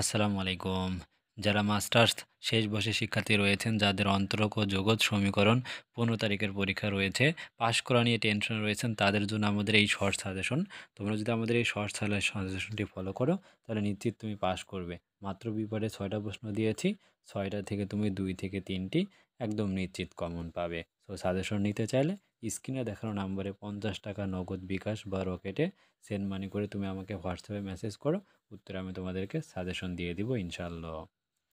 আসসালামু আলাইকুম যারা মাস্টার্স শেষ বসে শিক্ষার্থী রয়েছেন যাদের অন্তরক ও জগৎ সমীকরণ পনেরো তারিখের পরীক্ষা রয়েছে পাশ করা নিয়ে টেনশন রয়েছেন তাদের জন্য আমাদের এই শর্ট সাজেশন তোমরা যদি আমাদের এই শর্ট সাজেশনটি ফলো করো তাহলে নিশ্চিত তুমি পাশ করবে মাত্র বিপরে ছয়টা প্রশ্ন দিয়েছি ছয়টা থেকে তুমি দুই থেকে তিনটি একদম নিশ্চিত কমন পাবে তো সাজেশন নিতে চাইলে স্ক্রিনে দেখানো নাম্বারে পঞ্চাশ টাকা নগদ বিকাশ বা রকেটে সেন্ড মানি করে তুমি আমাকে হোয়াটসঅ্যাপে মেসেজ করো উত্তরে আমি তোমাদেরকে সাজেশন দিয়ে দিব ইনশাল্লাহ